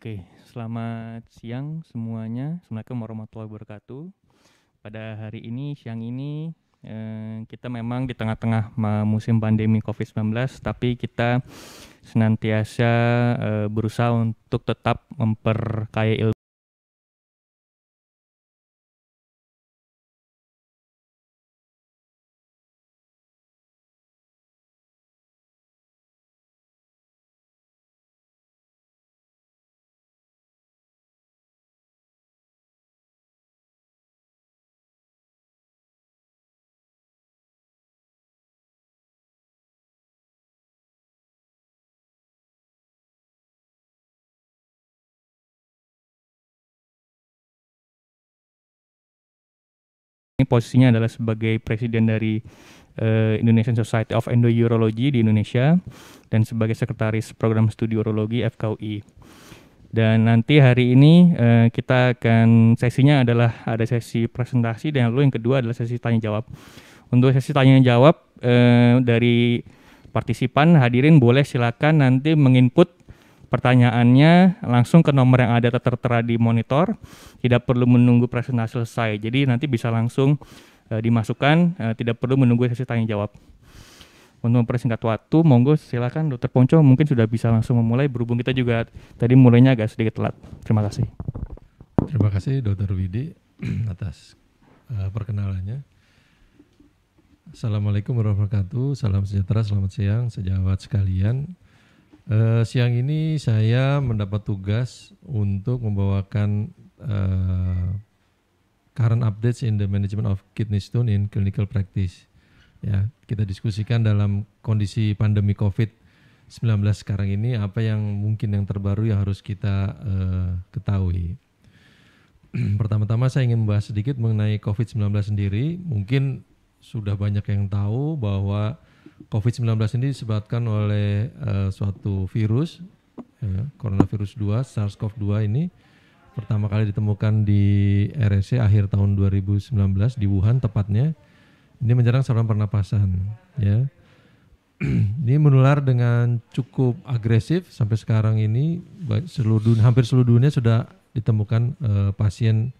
Oke, selamat siang semuanya. Assalamualaikum warahmatullahi wabarakatuh. Pada hari ini, siang ini, eh, kita memang di tengah-tengah musim pandemi COVID-19, tapi kita senantiasa eh, berusaha untuk tetap memperkaya ilmu. ini posisinya adalah sebagai presiden dari uh, Indonesian Society of Endourology di Indonesia dan sebagai sekretaris program studi urologi FKUI. Dan nanti hari ini uh, kita akan sesinya adalah ada sesi presentasi dan lalu yang kedua adalah sesi tanya jawab. Untuk sesi tanya jawab uh, eh, dari partisipan hadirin boleh silakan nanti menginput pertanyaannya langsung ke nomor yang ada tertera di monitor, tidak perlu menunggu presentasi selesai. Jadi nanti bisa langsung e, dimasukkan, e, tidak perlu menunggu sesi tanya jawab. Untuk mempersingkat waktu, monggo silakan Dokter Ponco mungkin sudah bisa langsung memulai berhubung kita juga tadi mulainya agak sedikit telat. Terima kasih. Terima kasih Dokter Widi atas uh, perkenalannya. Assalamualaikum warahmatullahi wabarakatuh. Salam sejahtera, selamat siang, sejawat sekalian. Uh, siang ini saya mendapat tugas untuk membawakan uh, current updates in the management of kidney stone in clinical practice. Ya, kita diskusikan dalam kondisi pandemi COVID-19 sekarang ini apa yang mungkin yang terbaru yang harus kita uh, ketahui. Pertama-tama saya ingin membahas sedikit mengenai COVID-19 sendiri. Mungkin sudah banyak yang tahu bahwa COVID-19 ini disebabkan oleh uh, suatu virus, ya, coronavirus 2, SARS-CoV-2 ini pertama kali ditemukan di RSC akhir tahun 2019 di Wuhan tepatnya. Ini menyerang saluran pernapasan, ya. ini menular dengan cukup agresif sampai sekarang ini seluruh dunia, hampir seluruh dunia sudah ditemukan uh, pasien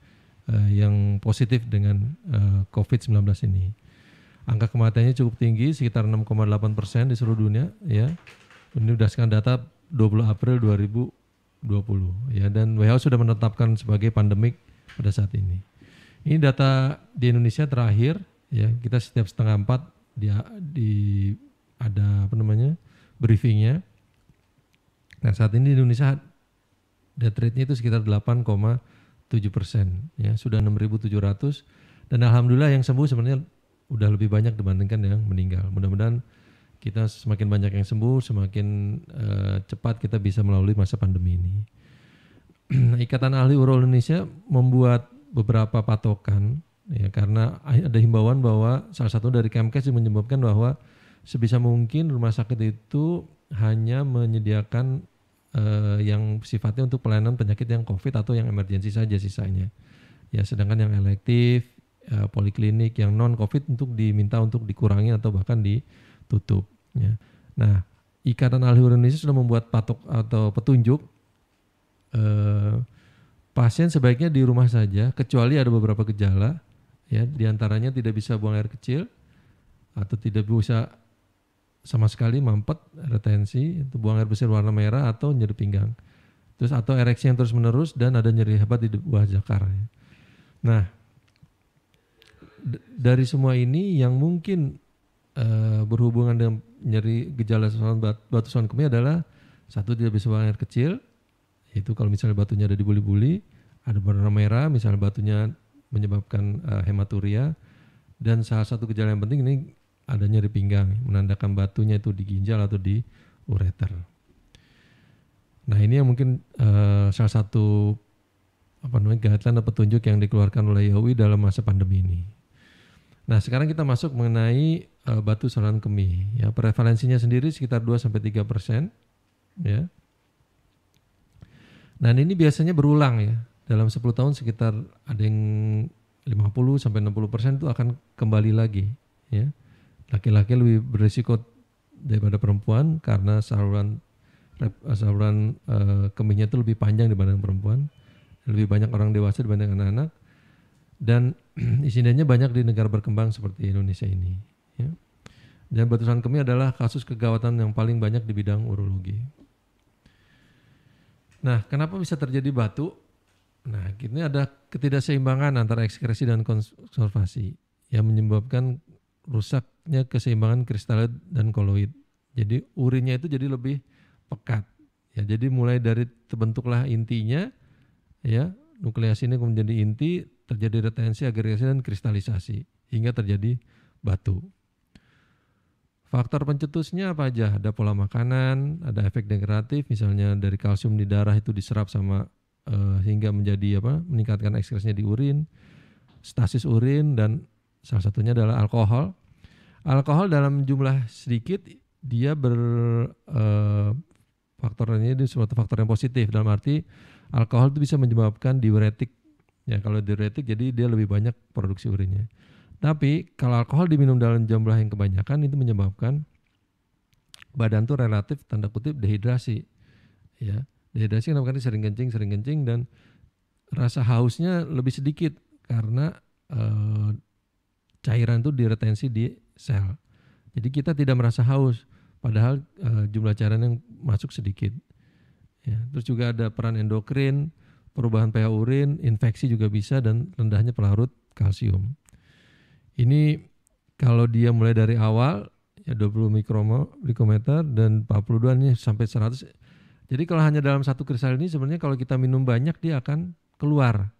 uh, yang positif dengan uh, COVID-19 ini angka kematiannya cukup tinggi sekitar 6,8 persen di seluruh dunia ya ini berdasarkan data 20 April 2020 ya dan WHO sudah menetapkan sebagai pandemik pada saat ini ini data di Indonesia terakhir ya kita setiap setengah empat di, di ada apa namanya briefingnya nah saat ini di Indonesia death rate-nya itu sekitar 8,7 persen ya sudah 6.700 dan alhamdulillah yang sembuh sebenarnya udah lebih banyak dibandingkan yang meninggal. Mudah-mudahan kita semakin banyak yang sembuh, semakin uh, cepat kita bisa melalui masa pandemi ini. Ikatan Ahli Uro Indonesia membuat beberapa patokan ya karena ada himbauan bahwa salah satu dari Kemkes menyebabkan bahwa sebisa mungkin rumah sakit itu hanya menyediakan uh, yang sifatnya untuk pelayanan penyakit yang COVID atau yang emergensi saja sisanya. Ya sedangkan yang elektif uh, poliklinik yang non covid untuk diminta untuk dikurangi atau bahkan ditutup ya. Nah, Ikatan Ahli Indonesia sudah membuat patok atau petunjuk eh, pasien sebaiknya di rumah saja kecuali ada beberapa gejala ya diantaranya tidak bisa buang air kecil atau tidak bisa sama sekali mampet retensi itu buang air besar warna merah atau nyeri pinggang terus atau ereksi yang terus menerus dan ada nyeri hebat di buah jakar ya. nah dari semua ini yang mungkin uh, berhubungan dengan nyeri gejala batu bat, batu kemih adalah satu tidak bisa buang air kecil, itu kalau misalnya batunya ada di buli-buli, ada warna merah, misalnya batunya menyebabkan uh, hematuria, dan salah satu gejala yang penting ini ada di pinggang, menandakan batunya itu di ginjal atau di ureter. Nah ini yang mungkin uh, salah satu apa namanya guideline atau petunjuk yang dikeluarkan oleh Yahweh dalam masa pandemi ini. Nah, sekarang kita masuk mengenai uh, batu saluran kemih. Ya, prevalensinya sendiri sekitar 2 sampai 3 persen. Ya. Nah, ini biasanya berulang ya. Dalam 10 tahun sekitar ada yang 50 sampai 60 persen itu akan kembali lagi. Ya. Laki-laki lebih berisiko daripada perempuan karena saluran eh, saluran uh, kemihnya itu lebih panjang dibanding perempuan. Lebih banyak orang dewasa dibanding anak-anak dan insidennya banyak di negara berkembang seperti Indonesia ini. Ya. Dan batu kami adalah kasus kegawatan yang paling banyak di bidang urologi. Nah, kenapa bisa terjadi batu? Nah, ini ada ketidakseimbangan antara ekskresi dan konservasi yang menyebabkan rusaknya keseimbangan kristalit dan koloid. Jadi urinnya itu jadi lebih pekat. Ya, jadi mulai dari terbentuklah intinya ya, nukleasi ini menjadi inti, terjadi retensi, agregasi, dan kristalisasi hingga terjadi batu. Faktor pencetusnya apa aja? Ada pola makanan, ada efek degeneratif, misalnya dari kalsium di darah itu diserap sama uh, hingga menjadi apa? meningkatkan ekskresinya di urin, stasis urin dan salah satunya adalah alkohol. Alkohol dalam jumlah sedikit dia ber uh, eh, faktornya ini suatu faktor yang positif dalam arti alkohol itu bisa menyebabkan diuretik Ya kalau diuretik jadi dia lebih banyak produksi urinnya. Tapi kalau alkohol diminum dalam jumlah yang kebanyakan itu menyebabkan badan tuh relatif tanda kutip dehidrasi. Ya, dehidrasi kenapa karena sering kencing, sering kencing dan rasa hausnya lebih sedikit karena e, cairan itu diretensi di sel. Jadi kita tidak merasa haus padahal e, jumlah cairan yang masuk sedikit. Ya, terus juga ada peran endokrin perubahan pH urin, infeksi juga bisa dan rendahnya pelarut kalsium. Ini kalau dia mulai dari awal ya 20 mikrometer dan 42 ini sampai 100. Jadi kalau hanya dalam satu kristal ini sebenarnya kalau kita minum banyak dia akan keluar.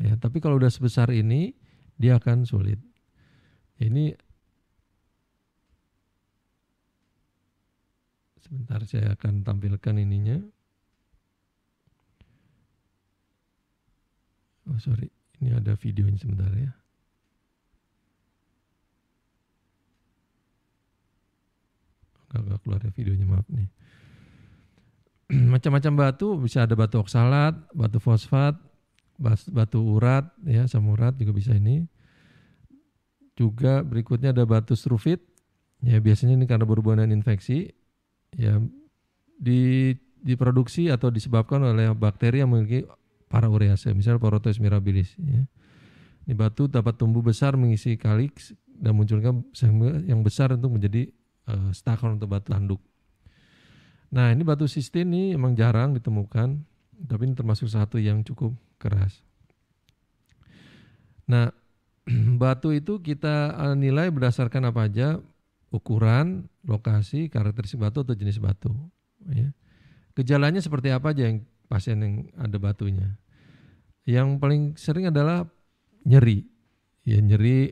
Ya, tapi kalau udah sebesar ini dia akan sulit. Ini sebentar saya akan tampilkan ininya. Oh sorry, ini ada videonya sebentar ya. Gak, keluar ya videonya maaf nih. Macam-macam batu bisa ada batu oksalat, batu fosfat, batu urat ya samurat juga bisa ini. Juga berikutnya ada batu strufit. Ya biasanya ini karena berhubungan infeksi. Ya di diproduksi atau disebabkan oleh bakteri yang memiliki para urease, misal Porotes mirabilis. Ya. Ini batu dapat tumbuh besar mengisi kaliks dan munculkan yang besar untuk menjadi uh, stakon untuk batu tanduk. Nah ini batu sistin ini emang jarang ditemukan, tapi ini termasuk satu yang cukup keras. Nah batu itu kita eh, nilai berdasarkan apa aja ukuran, lokasi, karakteristik batu atau jenis batu. Ya. Gejalanya seperti apa aja yang pasien yang ada batunya. Yang paling sering adalah nyeri. Ya nyeri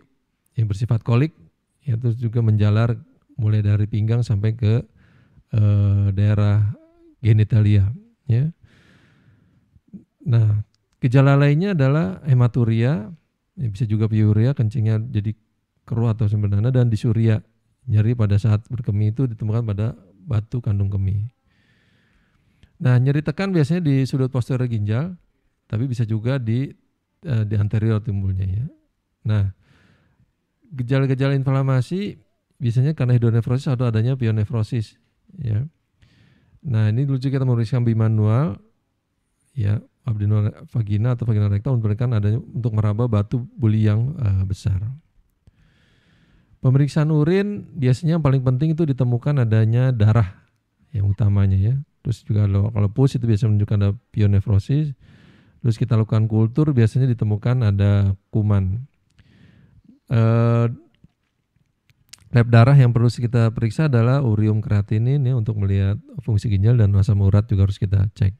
yang bersifat kolik ya terus juga menjalar mulai dari pinggang sampai ke e, daerah genitalia ya. Nah, gejala lainnya adalah hematuria, ya bisa juga piuria, kencingnya jadi keruh atau semberdana dan disuria. Nyeri pada saat berkemih itu ditemukan pada batu kandung kemih. Nah, nyeri tekan biasanya di sudut posterior ginjal, tapi bisa juga di uh, di anterior timbulnya ya. Nah, gejala-gejala inflamasi biasanya karena hidronefrosis atau adanya pionefrosis ya. Nah, ini dulu kita memeriksa bimanual ya, abdominal vagina atau vagina rektal untuk adanya untuk meraba batu buli yang uh, besar. Pemeriksaan urin biasanya yang paling penting itu ditemukan adanya darah yang utamanya ya. Terus juga kalau, kalau pus itu biasa menunjukkan ada pionefrosis. Terus kita lakukan kultur biasanya ditemukan ada kuman. Uh, lab darah yang perlu kita periksa adalah urium kreatinin ya untuk melihat fungsi ginjal dan asam urat juga harus kita cek.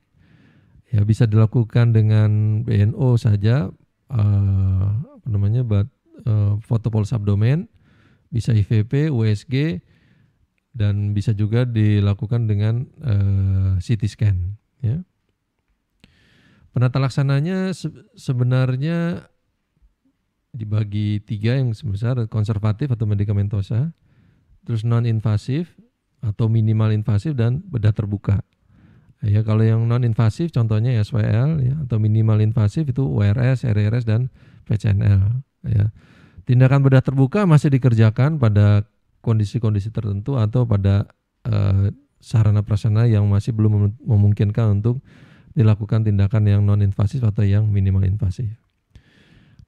Ya bisa dilakukan dengan BNO saja, uh, apa namanya, buat uh, eh, pols abdomen, bisa IVP, USG, dan bisa juga dilakukan dengan uh, eh, CT scan ya. Penata laksananya se sebenarnya dibagi tiga yang sebesar konservatif atau medikamentosa, terus non invasif atau minimal invasif dan bedah terbuka. Ya kalau yang non invasif contohnya SWL ya atau minimal invasif itu URS, RRS dan PCNL ya. Tindakan bedah terbuka masih dikerjakan pada kondisi-kondisi tertentu atau pada uh, eh, sarana prasarana yang masih belum memungkinkan untuk dilakukan tindakan yang non invasif atau yang minimal invasif.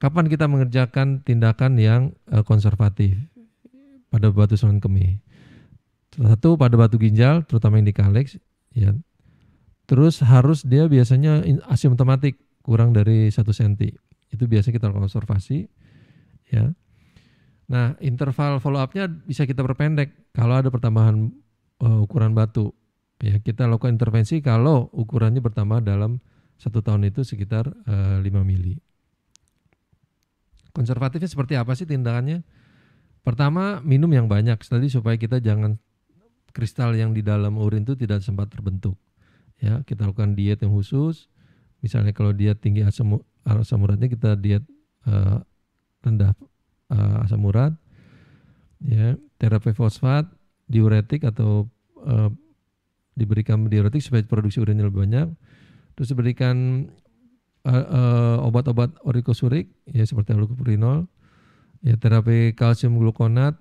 Kapan kita mengerjakan tindakan yang uh, konservatif pada batu saluran kemih? Satu pada batu ginjal, terutama yang di kalex, ya. Terus harus dia biasanya asimptomatik kurang dari satu senti. Itu biasanya kita konservasi. ya Nah, interval follow up-nya bisa kita perpendek kalau ada pertambahan uh, ukuran batu. Ya, kita lakukan intervensi kalau ukurannya bertambah dalam satu tahun itu sekitar uh, eh, 5 mili. Konservatifnya seperti apa sih tindakannya? Pertama, minum yang banyak tadi supaya kita jangan kristal yang di dalam urin itu tidak sempat terbentuk. Ya, kita lakukan diet yang khusus. Misalnya kalau diet tinggi asam asam uratnya kita diet uh, rendah uh, asam urat, ya terapi fosfat, diuretik atau uh, diberikan diuretik supaya produksi urinnya lebih banyak, terus diberikan uh, uh, obat-obat orikosurik ya seperti allopurinol, ya terapi kalsium glukonat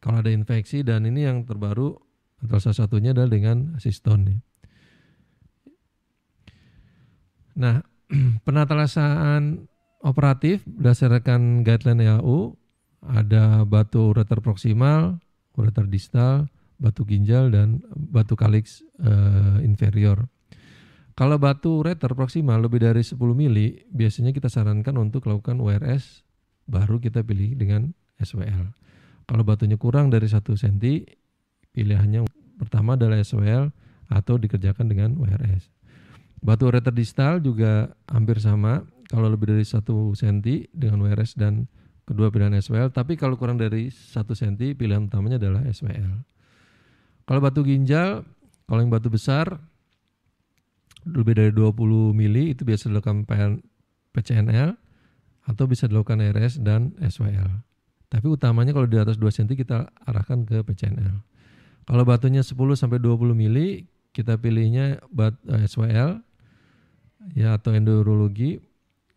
kalau ada infeksi dan ini yang terbaru antara salah satunya adalah dengan siston nih. Ya. Nah, penatalasaan operatif berdasarkan guideline EAU ada batu ureter proksimal, ureter distal, batu ginjal dan batu kaliks uh, eh, inferior. Kalau batu ureter proksimal lebih dari 10 mili, biasanya kita sarankan untuk lakukan URS baru kita pilih dengan SWL. Kalau batunya kurang dari 1 cm, pilihannya pertama adalah SWL atau dikerjakan dengan URS. Batu ureter distal juga hampir sama, kalau lebih dari satu senti dengan WRS dan kedua pilihan SWL tapi kalau kurang dari satu senti pilihan utamanya adalah SWL kalau batu ginjal kalau yang batu besar lebih dari 20 mili itu biasa dilakukan PCNL atau bisa dilakukan RS dan SWL tapi utamanya kalau di atas 2 cm kita arahkan ke PCNL. Kalau batunya 10 sampai 20 mili, kita pilihnya bat, eh, SWL ya atau endurologi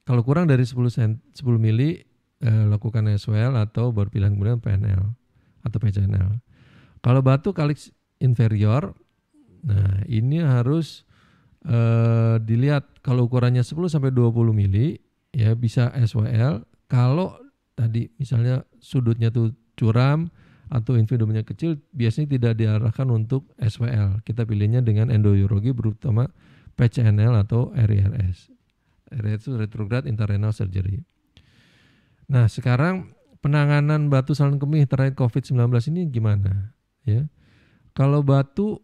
kalau kurang dari 10 cm, 10 mili eh, lakukan SWL atau baru pilihan kemudian PNL atau PCNL. Kalau batu kalix inferior, nah ini harus eh, dilihat kalau ukurannya 10 sampai 20 mili ya bisa SWL. Kalau tadi misalnya sudutnya tuh curam atau infidomnya kecil biasanya tidak diarahkan untuk SWL. Kita pilihnya dengan endourologi terutama PCNL atau RIRS yaitu retrograde intrarenal surgery. Nah, sekarang penanganan batu saluran kemih terkait COVID-19 ini gimana? Ya, kalau batu,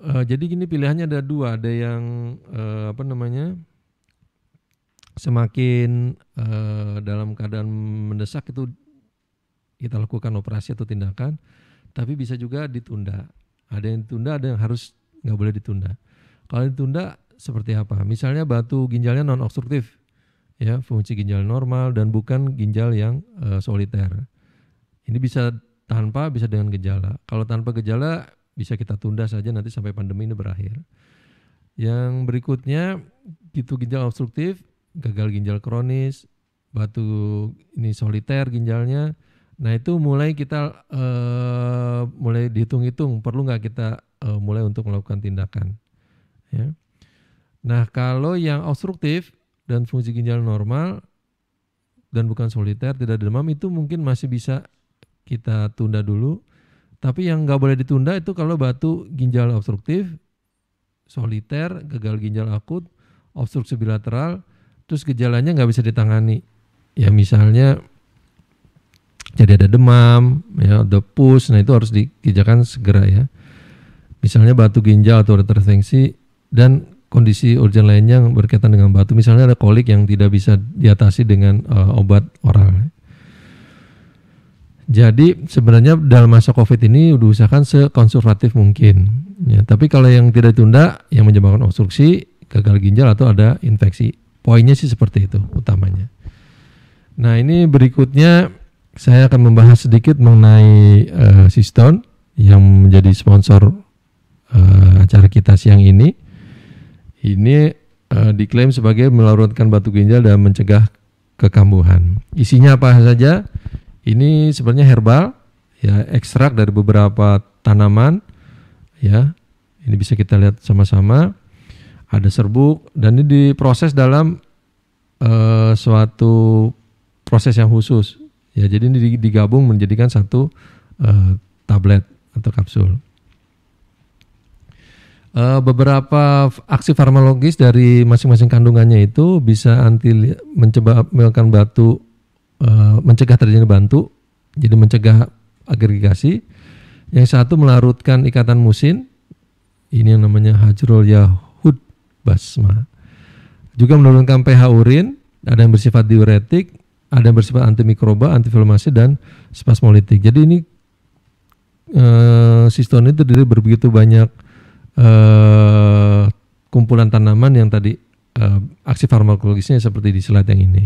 eh, jadi gini pilihannya ada dua, ada yang eh, apa namanya semakin eh, dalam keadaan mendesak itu kita lakukan operasi atau tindakan, tapi bisa juga ditunda. Ada yang ditunda, ada yang harus nggak boleh ditunda. Kalau ditunda seperti apa? Misalnya batu ginjalnya non obstruktif, ya fungsi ginjal normal dan bukan ginjal yang e, soliter. Ini bisa tanpa, bisa dengan gejala. Kalau tanpa gejala bisa kita tunda saja nanti sampai pandemi ini berakhir. Yang berikutnya itu ginjal obstruktif, gagal ginjal kronis, batu ini soliter ginjalnya. Nah itu mulai kita uh, mulai dihitung-hitung perlu nggak kita uh, mulai untuk melakukan tindakan. Ya. Nah, kalau yang obstruktif dan fungsi ginjal normal dan bukan soliter, tidak demam itu mungkin masih bisa kita tunda dulu. Tapi yang nggak boleh ditunda itu kalau batu ginjal obstruktif, soliter, gagal ginjal akut, obstruksi bilateral, terus gejalanya nggak bisa ditangani. Ya misalnya jadi ada demam, ya ada pus, nah itu harus dikerjakan segera ya. Misalnya batu ginjal atau hipertensi dan kondisi urgen lainnya yang berkaitan dengan batu. Misalnya ada kolik yang tidak bisa diatasi dengan uh, obat oral. Jadi sebenarnya dalam masa COVID ini diusahakan sekonservatif mungkin. Ya, tapi kalau yang tidak ditunda yang menyebabkan obstruksi, gagal ginjal atau ada infeksi. Poinnya sih seperti itu utamanya. Nah ini berikutnya saya akan membahas sedikit mengenai uh, eh, Siston yang menjadi sponsor uh, acara kita siang ini. Ini uh, diklaim sebagai melarutkan batu ginjal dan mencegah kekambuhan. Isinya apa saja? Ini sebenarnya herbal, ya ekstrak dari beberapa tanaman, ya. Ini bisa kita lihat sama-sama. Ada serbuk dan ini diproses dalam uh, suatu proses yang khusus. Ya, jadi ini digabung menjadikan satu uh, tablet atau kapsul. Uh, beberapa aksi farmakologis dari masing-masing kandungannya itu bisa anti mencoba melakukan batu uh, mencegah terjadinya bantu, jadi mencegah agregasi. Yang satu melarutkan ikatan musin, ini yang namanya hajrul yahud basma. Juga menurunkan pH urin, ada yang bersifat diuretik, ada yang bersifat antimikroba, antiinflamasi dan spasmolitik. Jadi ini uh, eh, siston itu terdiri berbegitu banyak uh, kumpulan tanaman yang tadi uh, aksi farmakologisnya seperti di slide yang ini.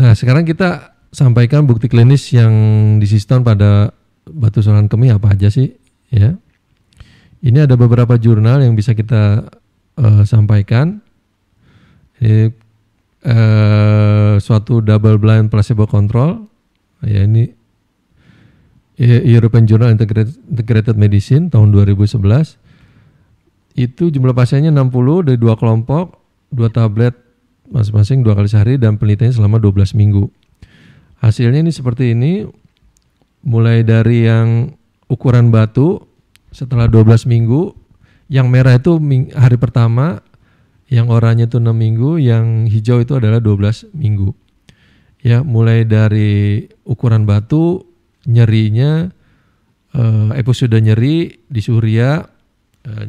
Nah, sekarang kita sampaikan bukti klinis yang disiston pada batu soran kemih apa aja sih, ya. Ini ada beberapa jurnal yang bisa kita uh, sampaikan. Ini uh, suatu double blind placebo control. Ya ini E- European Journal Integrated, Medicine tahun 2011 itu jumlah pasiennya 60 dari dua kelompok, dua tablet masing-masing dua kali sehari dan penelitiannya selama 12 minggu. Hasilnya ini seperti ini, mulai dari yang ukuran batu setelah 12 minggu, yang merah itu hari pertama, yang oranye itu 6 minggu, yang hijau itu adalah 12 minggu. Ya, mulai dari ukuran batu nyerinya uh, episode nyeri di surya uh,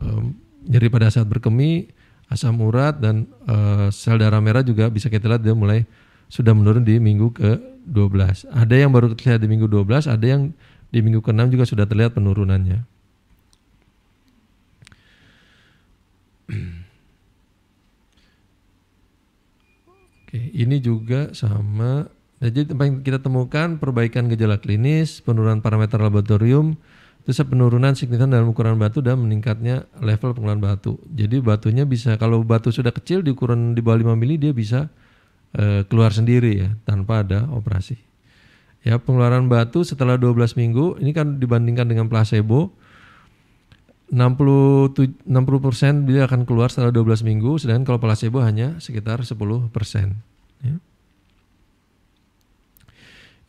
um, nyeri pada saat berkemih asam urat dan uh, sel darah merah juga bisa kita lihat dia mulai sudah menurun di minggu ke-12. Ada yang baru terlihat di minggu 12, ada yang di minggu ke-6 juga sudah terlihat penurunannya. Oke, ini juga sama Nah, jadi yang kita temukan perbaikan gejala klinis, penurunan parameter laboratorium, terus penurunan signifikan dalam ukuran batu dan meningkatnya level pengeluaran batu. Jadi batunya bisa kalau batu sudah kecil di ukuran di bawah 5 mili dia bisa e, keluar sendiri ya tanpa ada operasi. Ya, pengeluaran batu setelah 12 minggu ini kan dibandingkan dengan placebo 60 60% dia akan keluar setelah 12 minggu sedangkan kalau placebo hanya sekitar 10%.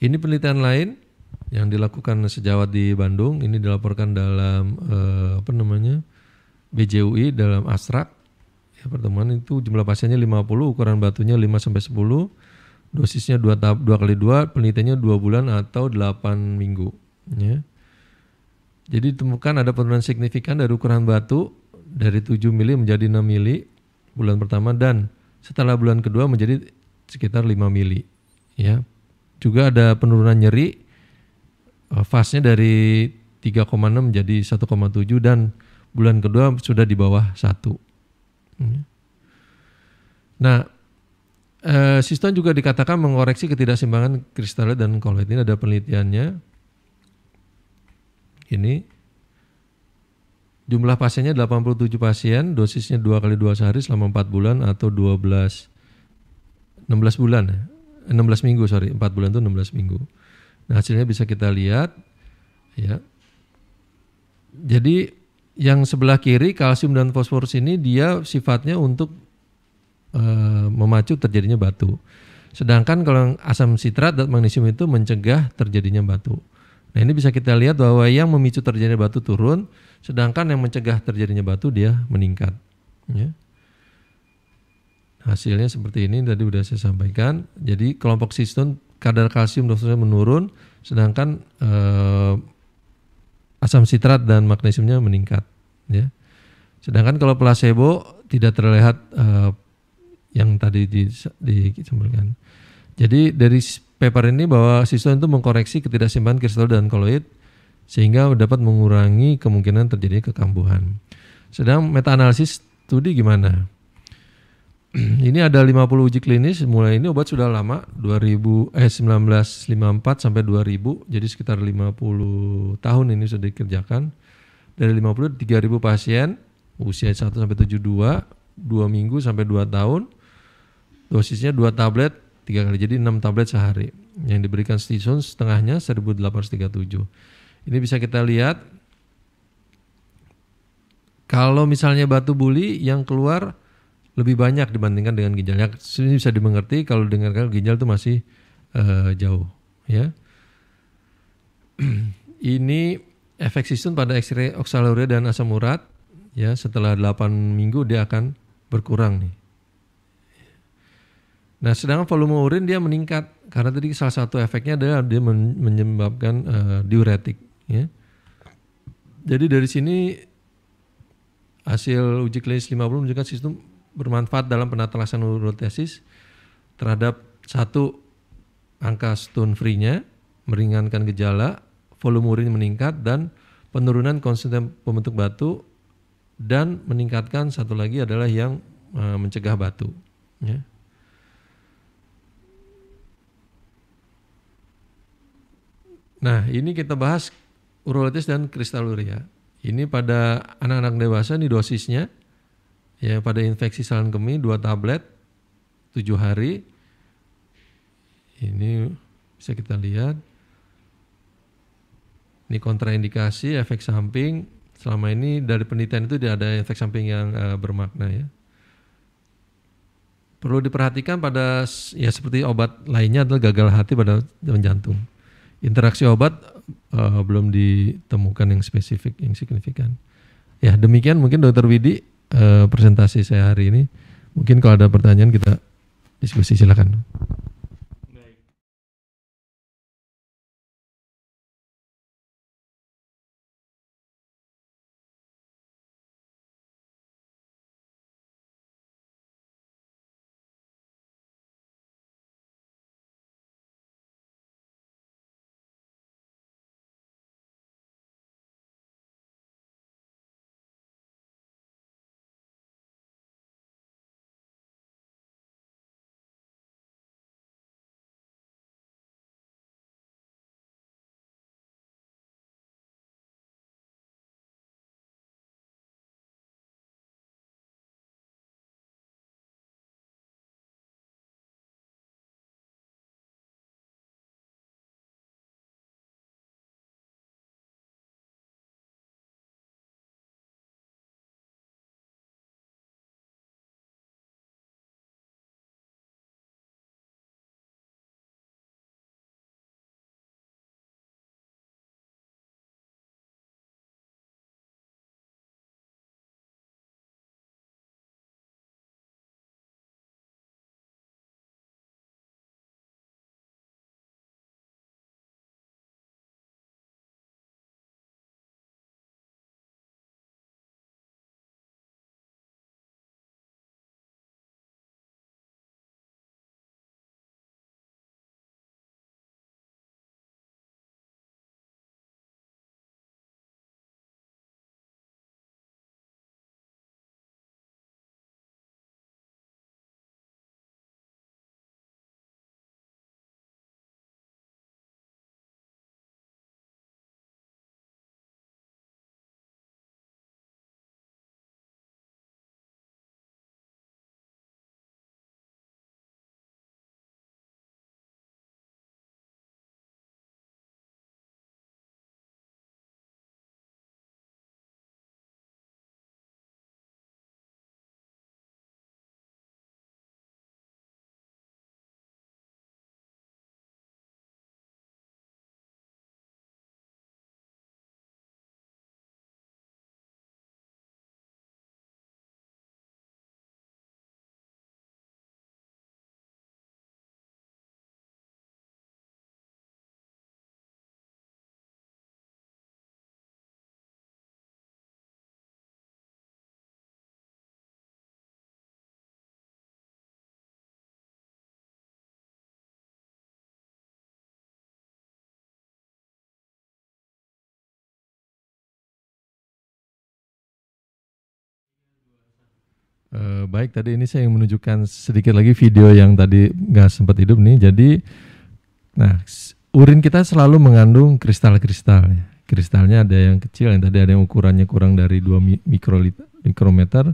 Ini penelitian lain yang dilakukan sejawat di Bandung, ini dilaporkan dalam eh, apa namanya? BJUI dalam Asrak. Ya, pertemuan itu jumlah pasiennya 50, ukuran batunya 5 sampai 10, dosisnya 2 2 kali 2, penelitiannya 2 bulan atau 8 minggu, ya. Jadi ditemukan ada penurunan signifikan dari ukuran batu dari 7 mili menjadi 6 mili bulan pertama dan setelah bulan kedua menjadi sekitar 5 mili ya juga ada penurunan nyeri eh, fasenya dari 3,6 menjadi 1,7 dan bulan kedua sudah di bawah 1. Hmm. Nah, eh, sistem juga dikatakan mengoreksi ketidakseimbangan kristal dan ini ada penelitiannya. Ini jumlah pasiennya 87 pasien, dosisnya 2 kali 2 sehari selama 4 bulan atau 12 16 bulan ya. 16 minggu sorry 4 bulan itu 16 minggu nah hasilnya bisa kita lihat ya jadi yang sebelah kiri kalsium dan fosfor ini dia sifatnya untuk e, memacu terjadinya batu sedangkan kalau asam sitrat dan magnesium itu mencegah terjadinya batu nah ini bisa kita lihat bahwa yang memicu terjadinya batu turun sedangkan yang mencegah terjadinya batu dia meningkat ya hasilnya seperti ini tadi sudah saya sampaikan. Jadi kelompok siston kadar kalsium dosisnya menurun, sedangkan eh, asam sitrat dan magnesiumnya meningkat. Ya. Sedangkan kalau placebo tidak terlihat eh, yang tadi disampaikan. Jadi dari paper ini bahwa siston itu mengkoreksi ketidakseimbangan kristal dan koloid sehingga dapat mengurangi kemungkinan terjadi kekambuhan. Sedang meta-analisis studi gimana? ini ada 50 uji klinis mulai ini obat sudah lama 2000 eh 1954 sampai 2000 jadi sekitar 50 tahun ini sudah dikerjakan dari 50 3000 pasien usia 1 sampai 72 2 minggu sampai 2 tahun dosisnya 2 tablet 3 kali jadi 6 tablet sehari yang diberikan stison setengahnya 1837 ini bisa kita lihat kalau misalnya batu buli yang keluar lebih banyak dibandingkan dengan ginjal, ginjalnya. sini bisa dimengerti kalau dengarkan ginjal itu masih uh, jauh, ya. ini efek sistem pada X-ray oksaluria dan asam urat, ya. Setelah 8 minggu dia akan berkurang nih. Nah, sedangkan volume urin dia meningkat karena tadi salah satu efeknya adalah dia menyebabkan uh, diuretik, ya. Jadi dari sini hasil uji klinis 50 menunjukkan sistem bermanfaat dalam penatalasan urotesis terhadap satu angka stone free-nya, meringankan gejala, volume urin meningkat dan penurunan konsisten pembentuk batu dan meningkatkan satu lagi adalah yang e, mencegah batu. Ya. Nah ini kita bahas urolitis dan kristaluria. Ini pada anak-anak dewasa nih dosisnya ya pada infeksi saluran kemih dua tablet tujuh hari ini bisa kita lihat ini kontraindikasi efek samping selama ini dari penelitian itu tidak ada efek samping yang uh, bermakna ya perlu diperhatikan pada ya seperti obat lainnya adalah gagal hati pada jantung interaksi obat uh, belum ditemukan yang spesifik yang signifikan ya demikian mungkin dokter Widi Eh, presentasi saya hari ini. Mungkin kalau ada pertanyaan kita diskusi silakan. Eh, baik, tadi ini saya ingin menunjukkan sedikit lagi video yang tadi nggak sempat hidup nih. Jadi, nah urin kita selalu mengandung kristal-kristal. Ya. Kristalnya ada yang kecil, yang tadi ada yang ukurannya kurang dari 2 mikroliter, mikrometer.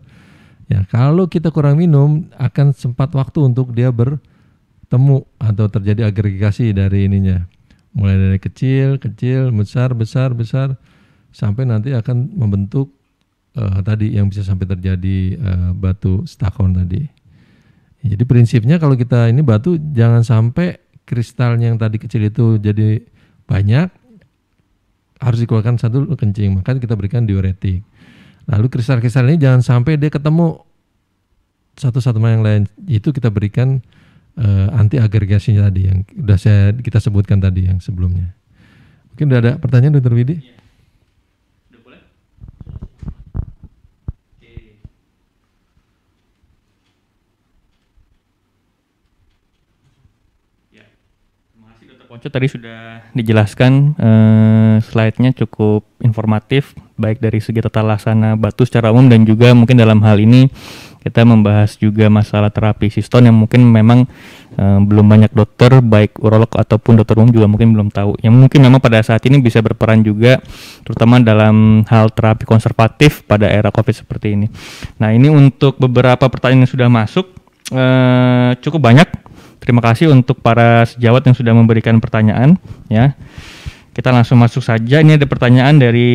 Ya, kalau kita kurang minum akan sempat waktu untuk dia bertemu atau terjadi agregasi dari ininya. Mulai dari kecil, kecil, besar, besar, besar sampai nanti akan membentuk uh, tadi yang bisa sampai terjadi uh, batu stakon tadi. Jadi prinsipnya kalau kita ini batu jangan sampai kristal yang tadi kecil itu jadi banyak harus dikeluarkan satu kencing maka kita berikan diuretik. Lalu kristal-kristal ini jangan sampai dia ketemu satu sama yang lain itu kita berikan uh, eh, anti agregasinya tadi yang sudah saya kita sebutkan tadi yang sebelumnya. Mungkin sudah ada pertanyaan Dokter Widi? Yeah. Oco tadi sudah dijelaskan uh, slide-nya cukup informatif baik dari segi tata laksana batu secara umum dan juga mungkin dalam hal ini kita membahas juga masalah terapi siston yang mungkin memang eh, belum banyak dokter baik urolog ataupun dokter umum juga mungkin belum tahu yang mungkin memang pada saat ini bisa berperan juga terutama dalam hal terapi konservatif pada era covid seperti ini. Nah ini untuk beberapa pertanyaan yang sudah masuk eh, cukup banyak Terima kasih untuk para sejawat yang sudah memberikan pertanyaan ya. Kita langsung masuk saja. Ini ada pertanyaan dari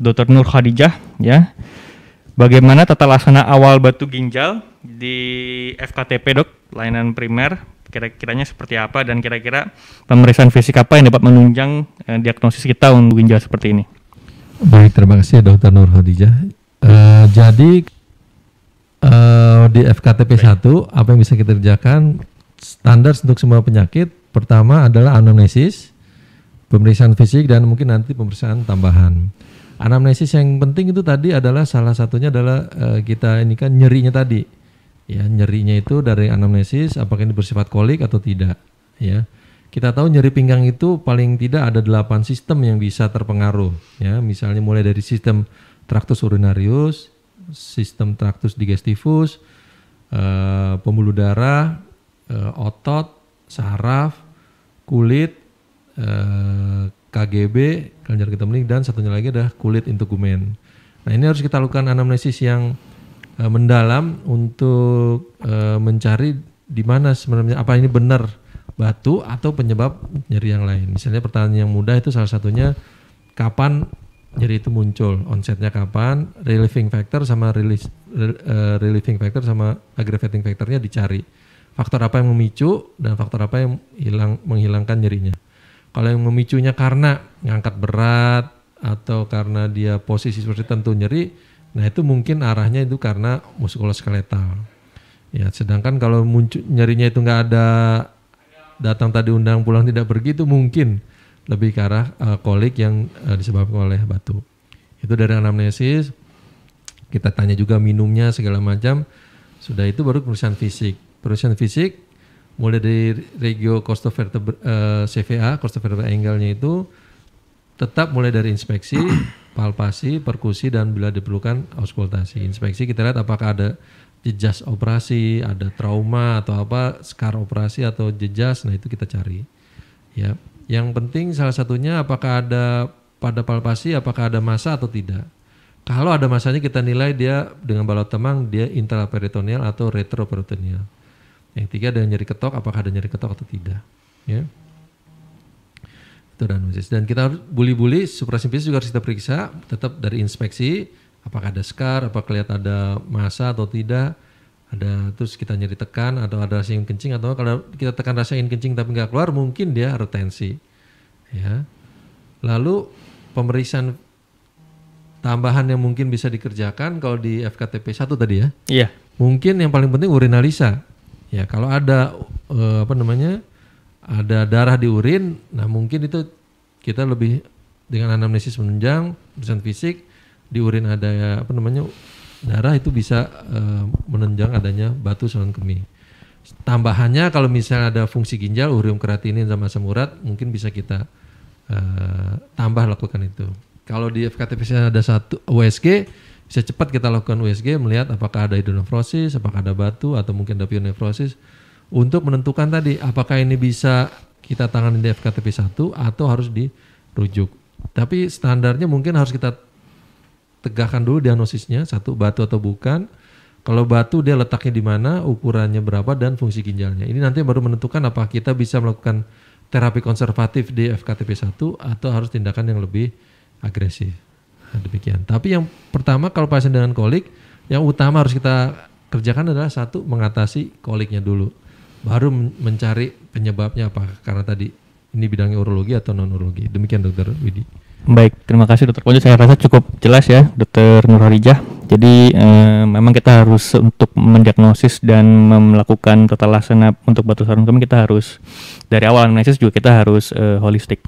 Dr. Nur Khadijah ya. Bagaimana tata laksana awal batu ginjal di FKTP dok layanan primer kira-kiranya seperti apa dan kira-kira pemeriksaan fisik apa yang dapat menunjang eh, diagnosis kita untuk ginjal seperti ini? Baik, terima kasih Dr. Nur Khadijah. Uh, jadi uh, di FKTP 1 apa yang bisa kita kerjakan standar untuk semua penyakit pertama adalah anamnesis, pemeriksaan fisik dan mungkin nanti pemeriksaan tambahan. Anamnesis yang penting itu tadi adalah salah satunya adalah uh, kita ini kan nyerinya tadi. Ya, nyerinya itu dari anamnesis apakah ini bersifat kolik atau tidak, ya. Kita tahu nyeri pinggang itu paling tidak ada delapan sistem yang bisa terpengaruh, ya. Misalnya mulai dari sistem tractus urinarius, sistem traktus digestifus, e, pembuluh darah, e, otot, saraf, kulit, e, eh, KGB, kelenjar getah bening dan satunya lagi adalah kulit integumen. Nah, ini harus kita lakukan anamnesis yang e, mendalam untuk e, mencari di mana sebenarnya apa ini benar batu atau penyebab nyeri yang lain. Misalnya pertanyaan yang mudah itu salah satunya kapan jadi itu muncul onsetnya kapan, relieving factor sama release re, uh, relieving factor sama aggravating factornya dicari. Faktor apa yang memicu dan faktor apa yang hilang menghilangkan nyerinya. Kalau yang memicunya karena ngangkat berat atau karena dia posisi seperti tentu nyeri, nah itu mungkin arahnya itu karena muskuloskeletal. Ya, sedangkan kalau muncul nyerinya itu nggak ada datang tadi undang pulang tidak pergi itu mungkin lebih ke arah uh, kolik yang uh, disebabkan oleh batu Itu dari anamnesis kita tanya juga minumnya segala macam. Sudah itu baru pemeriksaan fisik. Pemeriksaan fisik mulai dari regio costovertebra uh, eh, CVA, costovertebral angle-nya itu tetap mulai dari inspeksi, palpasi, perkusi dan bila diperlukan auskultasi. Inspeksi kita lihat apakah ada jejas operasi, ada trauma atau apa, scar operasi atau jejas. Nah, itu kita cari. Ya. Yang penting salah satunya apakah ada pada palpasi apakah ada masa atau tidak. Kalau ada masanya kita nilai dia dengan balot temang dia intraperitoneal atau retroperitoneal. Yang ketiga ada nyeri ketok apakah ada nyeri ketok atau tidak. Ya. Itu dan Dan kita boleh buli-buli suprasimpis juga harus kita periksa tetap dari inspeksi apakah ada scar, apakah kelihatan ada masa atau tidak ada terus kita nyeri tekan atau ada rasa ingin kencing atau kalau kita tekan rasa ingin kencing tapi nggak keluar mungkin dia retensi ya lalu pemeriksaan tambahan yang mungkin bisa dikerjakan kalau di FKTP 1 tadi ya iya mungkin yang paling penting urinalisa ya kalau ada eh, apa namanya ada darah di urin nah mungkin itu kita lebih dengan anamnesis menunjang pemeriksaan fisik di urin ada apa namanya darah itu bisa uh, eh, menunjang adanya batu saluran kemih. Tambahannya kalau misalnya ada fungsi ginjal, urium kreatinin sama asam urat, mungkin bisa kita uh, tambah lakukan itu. Kalau di FKTP ada satu USG, bisa cepat kita lakukan USG melihat apakah ada hidronefrosis, apakah ada batu atau mungkin ada pionefrosis untuk menentukan tadi apakah ini bisa kita tangani di FKTP 1 atau harus dirujuk. Tapi standarnya mungkin harus kita tegakkan dulu diagnosisnya satu batu atau bukan. Kalau batu dia letaknya di mana, ukurannya berapa dan fungsi ginjalnya. Ini nanti baru menentukan apa kita bisa melakukan terapi konservatif di FKTP 1 atau harus tindakan yang lebih agresif. Nah, demikian. Tapi yang pertama kalau pasien dengan kolik, yang utama harus kita kerjakan adalah satu mengatasi koliknya dulu. Baru mencari penyebabnya apa karena tadi ini bidangnya urologi atau non urologi. Demikian dokter Widi. Baik, terima kasih Dokter Ponjo. Saya rasa cukup jelas ya, Dokter Nurharijah. Jadi eh, memang kita harus untuk mendiagnosis dan melakukan total laksana untuk batu sarung kami kita harus dari awal analisis juga kita harus eh, holistik.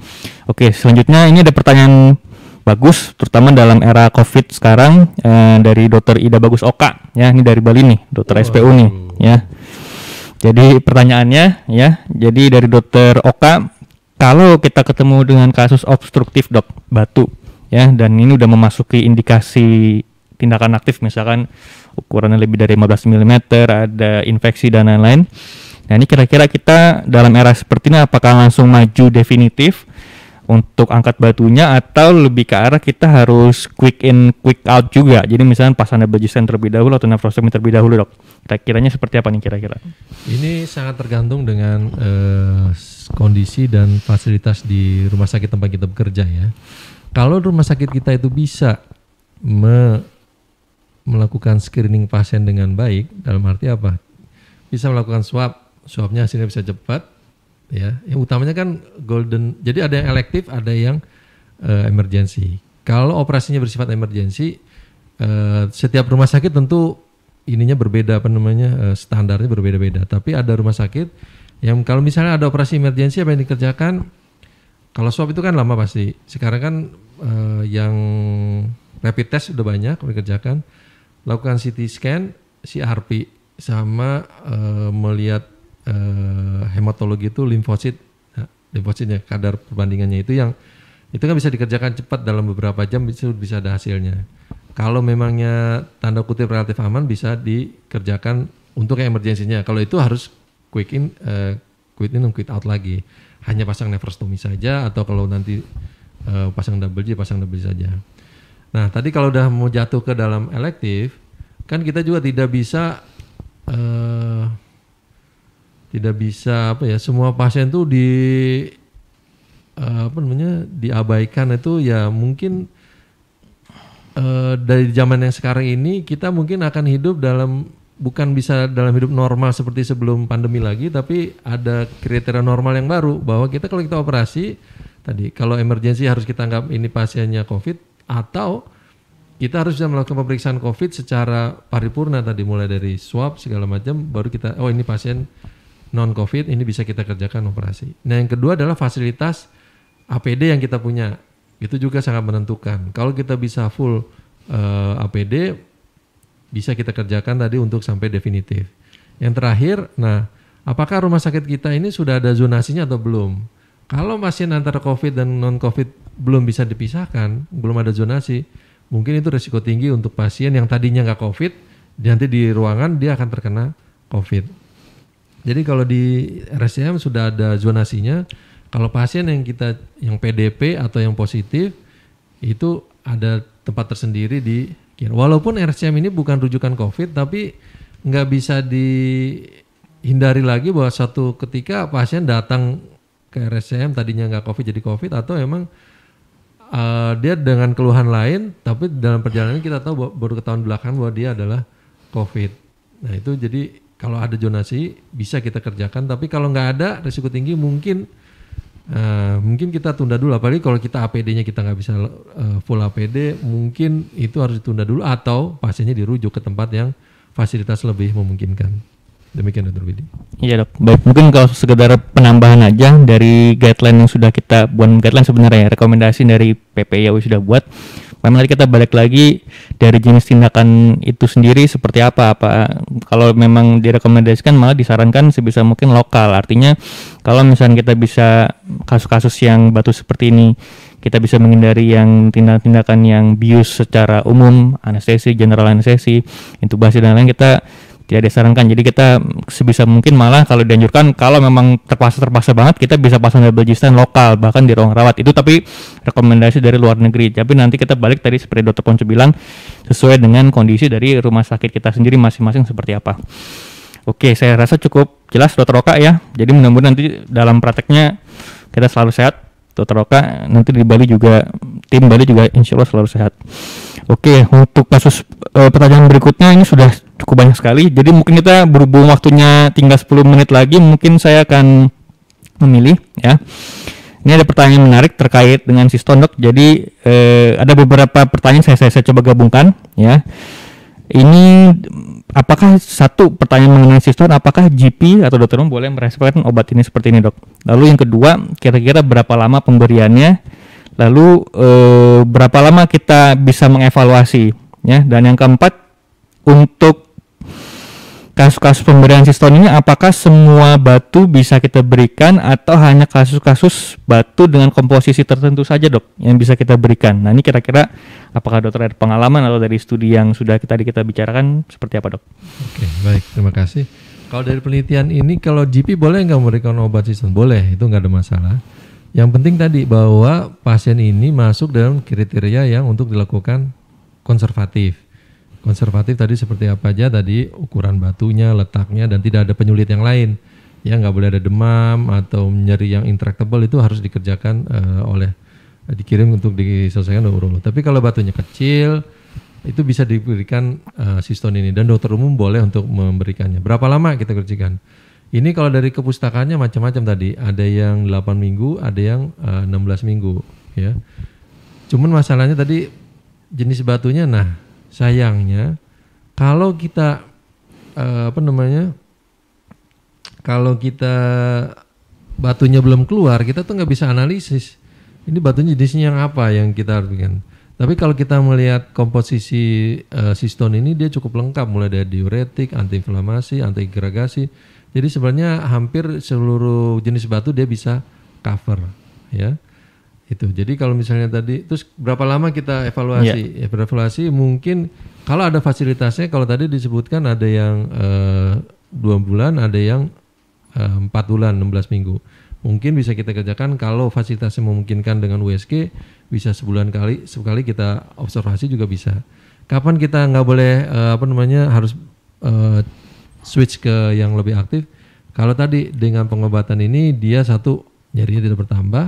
Oke, selanjutnya ini ada pertanyaan bagus, terutama dalam era COVID sekarang eh, dari Dokter Ida Bagus Oka. Ya, ini dari Bali nih, Dokter oh. SPU nih. Ya. Jadi pertanyaannya ya, jadi dari Dokter Oka kalau kita ketemu dengan kasus obstruktif dok batu ya dan ini udah memasuki indikasi tindakan aktif misalkan ukurannya lebih dari 15 mm ada infeksi dan lain-lain nah ini kira-kira kita dalam era seperti ini apakah langsung maju definitif untuk angkat batunya atau lebih ke arah kita harus quick in quick out juga. Jadi misalnya pas Anda berjusen terlebih dahulu atau nafrostomi terlebih dahulu dok. kira kiranya seperti apa nih kira-kira? Ini sangat tergantung dengan uh, kondisi dan fasilitas di rumah sakit tempat kita bekerja ya. Kalau rumah sakit kita itu bisa me melakukan screening pasien dengan baik dalam arti apa? Bisa melakukan swab, swabnya hasilnya bisa cepat, ya. Yang utamanya kan golden. Jadi ada yang elektif, ada yang uh, emergency. Kalau operasinya bersifat emergency, uh, setiap rumah sakit tentu ininya berbeda apa namanya uh, standarnya berbeda-beda. Tapi ada rumah sakit yang kalau misalnya ada operasi emergency apa yang dikerjakan, kalau swab itu kan lama pasti. Sekarang kan uh, yang rapid test sudah banyak dikerjakan, lakukan CT scan, CRP sama uh, melihat Eh, hematologi itu limfosit eh, limfositnya kadar perbandingannya itu yang itu kan bisa dikerjakan cepat dalam beberapa jam bisa bisa ada hasilnya kalau memangnya tanda kutip relatif aman bisa dikerjakan untuk yang emergensinya kalau itu harus quick in uh, quick in dan quick out lagi hanya pasang nephrostomy saja atau kalau nanti uh, pasang double G pasang double G saja nah tadi kalau udah mau jatuh ke dalam elektif kan kita juga tidak bisa uh, tidak bisa apa ya semua pasien tuh di eh, apa namanya diabaikan itu ya mungkin uh, dari zaman yang sekarang ini kita mungkin akan hidup dalam bukan bisa dalam hidup normal seperti sebelum pandemi lagi tapi ada kriteria normal yang baru bahwa kita kalau kita operasi tadi kalau emergensi harus kita anggap ini pasiennya covid atau kita harus bisa melakukan pemeriksaan COVID secara paripurna tadi mulai dari swab segala macam baru kita oh ini pasien non covid ini bisa kita kerjakan operasi. Nah yang kedua adalah fasilitas APD yang kita punya itu juga sangat menentukan. Kalau kita bisa full uh, eh, APD bisa kita kerjakan tadi untuk sampai definitif. Yang terakhir, nah apakah rumah sakit kita ini sudah ada zonasinya atau belum? Kalau masih antara COVID dan non COVID belum bisa dipisahkan, belum ada zonasi, mungkin itu resiko tinggi untuk pasien yang tadinya nggak COVID, nanti di ruangan dia akan terkena COVID. Jadi kalau di RSCM sudah ada zonasinya. Kalau pasien yang kita yang PDP atau yang positif itu ada tempat tersendiri di Walaupun RSCM ini bukan rujukan COVID, tapi nggak bisa dihindari lagi bahwa satu ketika pasien datang ke RSCM tadinya nggak COVID jadi COVID atau emang uh, dia dengan keluhan lain tapi dalam perjalanan kita tahu baru ketahuan belakang bahwa dia adalah COVID. Nah itu jadi kalau ada jonasi bisa kita kerjakan tapi kalau nggak ada risiko tinggi mungkin uh, mungkin kita tunda dulu apalagi kalau kita APD-nya kita nggak bisa uh, full APD mungkin itu harus ditunda dulu atau pasiennya dirujuk ke tempat yang fasilitas lebih memungkinkan. Demikian Dr. Widi. Iya dok. Baik mungkin kalau sekedar penambahan aja dari guideline yang sudah kita buat guideline sebenarnya ya, rekomendasi dari PPIAW sudah buat. Memang tadi kita balik lagi dari jenis tindakan itu sendiri seperti apa apa kalau memang direkomendasikan malah disarankan sebisa mungkin lokal artinya kalau misalnya kita bisa kasus-kasus yang batu seperti ini kita bisa menghindari yang tindakan-tindakan yang bius secara umum anestesi general anestesi intubasi dan lain-lain kita tidak disarankan jadi kita sebisa mungkin malah kalau dianjurkan kalau memang terpaksa terpaksa banget kita bisa pasang double G lokal bahkan di ruang rawat itu tapi rekomendasi dari luar negeri tapi nanti kita balik tadi seperti dokter Ponco bilang sesuai dengan kondisi dari rumah sakit kita sendiri masing-masing seperti apa oke saya rasa cukup jelas dokter Oka ya jadi mudah-mudahan nanti dalam prakteknya kita selalu sehat dokter Oka nanti di Bali juga tim Bali juga insya Allah selalu sehat. Oke, untuk kasus e, pertanyaan berikutnya ini sudah cukup banyak sekali. Jadi mungkin kita berhubung waktunya tinggal 10 menit lagi, mungkin saya akan memilih ya. Ini ada pertanyaan menarik terkait dengan Sistondok. Jadi e, ada beberapa pertanyaan saya, saya saya coba gabungkan ya. Ini apakah satu pertanyaan mengenai siston apakah GP atau dokter umum boleh merespon obat ini seperti ini dok lalu yang kedua kira-kira berapa lama pemberiannya Lalu eh, berapa lama kita bisa mengevaluasi ya? Dan yang keempat untuk kasus-kasus pemberian siston ini apakah semua batu bisa kita berikan atau hanya kasus-kasus batu dengan komposisi tertentu saja dok yang bisa kita berikan nah ini kira-kira apakah dokter ada pengalaman atau dari studi yang sudah tadi kita bicarakan seperti apa dok oke baik terima kasih kalau dari penelitian ini kalau GP boleh nggak memberikan obat siston boleh itu nggak ada masalah yang penting tadi bahwa pasien ini masuk dalam kriteria yang untuk dilakukan konservatif. Konservatif tadi seperti apa aja tadi ukuran batunya, letaknya dan tidak ada penyulit yang lain. Ya nggak boleh ada demam atau nyeri yang intractable itu harus dikerjakan uh, oleh dikirim untuk diselesaikan oleh urolog. Tapi kalau batunya kecil itu bisa diberikan uh, eh, siston ini dan dokter umum boleh untuk memberikannya. Berapa lama kita kerjakan? Ini kalau dari kepustakaannya macam-macam tadi. Ada yang 8 minggu, ada yang uh, eh, 16 minggu, ya. Cuman masalahnya tadi jenis batunya nah sayangnya kalau kita uh, apa namanya? Kalau kita batunya belum keluar, kita tuh nggak bisa analisis. Ini batunya jenisnya yang apa yang kita harapkan. Tapi kalau kita melihat komposisi uh, siston ini dia cukup lengkap mulai dari diuretik, antiinflamasi, antiagregasi. Jadi sebenarnya hampir seluruh jenis batu dia bisa cover ya. Itu. Jadi kalau misalnya tadi terus berapa lama kita evaluasi? Yeah. Ya, mungkin kalau ada fasilitasnya kalau tadi disebutkan ada yang eh, dua bulan, ada yang eh, empat bulan, bulan 16 minggu. Mungkin bisa kita kerjakan kalau fasilitasnya memungkinkan dengan USG bisa sebulan kali sekali kita observasi juga bisa. Kapan kita nggak boleh eh, apa namanya harus uh, switch ke yang lebih aktif. Kalau tadi dengan pengobatan ini dia satu nyerinya tidak bertambah,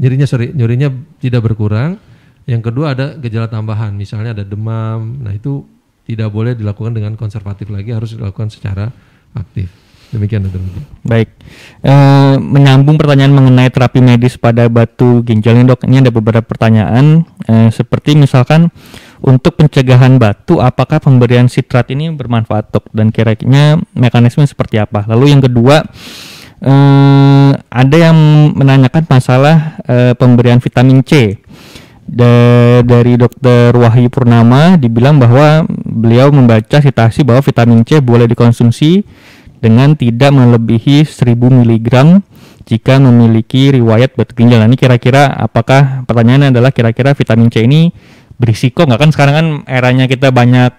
nyerinya sorry nyerinya tidak berkurang. Yang kedua ada gejala tambahan, misalnya ada demam. Nah itu tidak boleh dilakukan dengan konservatif lagi, harus dilakukan secara aktif. Demikian dokter. Baik. E, menyambung pertanyaan mengenai terapi medis pada batu ginjal ini dok, ini ada beberapa pertanyaan e, seperti misalkan untuk pencegahan batu, apakah pemberian sitrat ini bermanfaat dok? Dan kira-kira mekanisme seperti apa? Lalu yang kedua, eh, ada yang menanyakan masalah eh, pemberian vitamin C. dari Dokter Wahyu Purnama dibilang bahwa beliau membaca sitasi bahwa vitamin C boleh dikonsumsi dengan tidak melebihi 1000 mg jika memiliki riwayat batu ginjal. Nah, ini kira-kira apakah pertanyaannya adalah kira-kira vitamin C ini berisiko nggak kan sekarang kan eranya kita banyak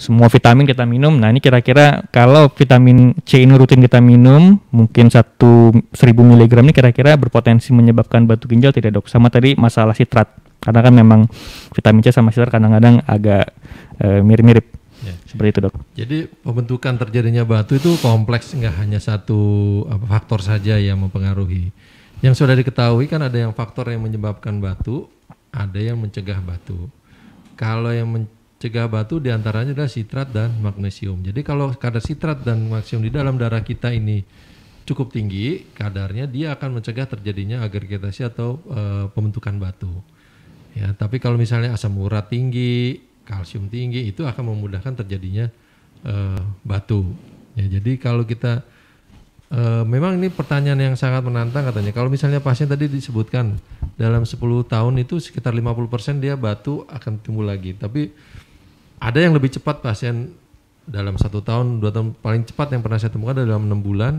semua vitamin kita minum. Nah ini kira-kira kalau vitamin C ini rutin kita minum, mungkin satu seribu miligram ini kira-kira berpotensi menyebabkan batu ginjal tidak dok? Sama tadi masalah sitrat, karena kan memang vitamin C sama sitrat kadang-kadang agak mirip eh, mirip-mirip. Ya. Seperti itu dok. Jadi pembentukan terjadinya batu itu kompleks, nggak hanya satu apa, faktor saja yang mempengaruhi. Yang sudah diketahui kan ada yang faktor yang menyebabkan batu, ada yang mencegah batu. Kalau yang mencegah batu diantaranya adalah sitrat dan magnesium. Jadi kalau kadar sitrat dan magnesium di dalam darah kita ini cukup tinggi, kadarnya dia akan mencegah terjadinya agregasi atau e, pembentukan batu. Ya, tapi kalau misalnya asam urat tinggi, kalsium tinggi, itu akan memudahkan terjadinya e, batu. Ya, jadi kalau kita E, memang ini pertanyaan yang sangat menantang katanya. Kalau misalnya pasien tadi disebutkan dalam 10 tahun itu sekitar 50% dia batu akan timbul lagi. Tapi ada yang lebih cepat pasien dalam satu tahun, dua tahun paling cepat yang pernah saya temukan adalah dalam enam bulan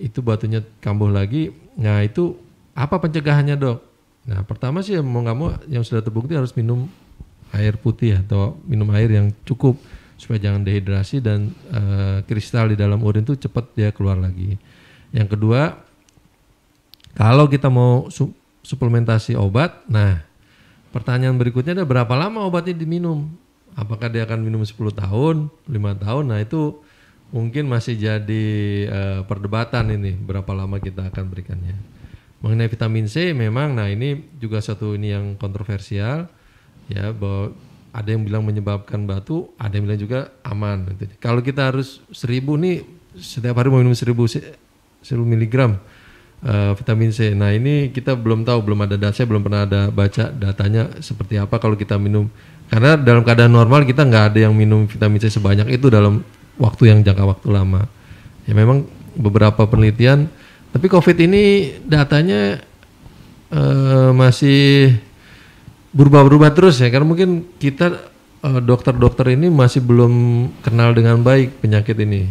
itu batunya kambuh lagi. Nah itu apa pencegahannya dok? Nah pertama sih mau nggak mau yang sudah terbukti harus minum air putih atau minum air yang cukup supaya jangan dehidrasi dan uh, kristal di dalam urin itu cepat dia keluar lagi. Yang kedua, kalau kita mau su suplementasi obat, nah pertanyaan berikutnya adalah berapa lama obatnya diminum? Apakah dia akan minum 10 tahun, 5 tahun? Nah itu mungkin masih jadi uh, perdebatan ini berapa lama kita akan berikannya. Mengenai vitamin C memang nah ini juga satu ini yang kontroversial ya bahwa ada yang bilang menyebabkan batu, ada yang bilang juga aman. Kalau kita harus seribu nih setiap hari mau minum seribu seribu miligram uh, vitamin C. Nah ini kita belum tahu, belum ada data, belum pernah ada baca datanya seperti apa kalau kita minum. Karena dalam keadaan normal kita nggak ada yang minum vitamin C sebanyak itu dalam waktu yang jangka waktu lama. Ya memang beberapa penelitian, tapi COVID ini datanya uh, masih berubah-berubah terus ya karena mungkin kita eh, dokter-dokter ini masih belum kenal dengan baik penyakit ini.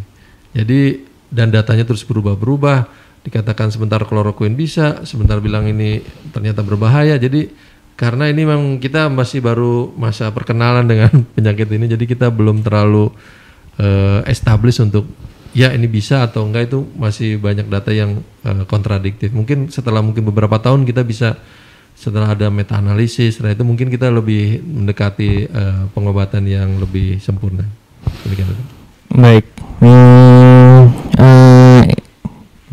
Jadi dan datanya terus berubah-berubah. Dikatakan sebentar kloroquin bisa, sebentar bilang ini ternyata berbahaya. Jadi karena ini memang kita masih baru masa perkenalan dengan penyakit ini, jadi kita belum terlalu uh, eh, establish untuk ya ini bisa atau enggak itu masih banyak data yang uh, kontradiktif. Mungkin setelah mungkin beberapa tahun kita bisa setelah ada meta analisis setelah itu mungkin kita lebih mendekati uh, pengobatan yang lebih sempurna demikian baik hmm, uh, eh,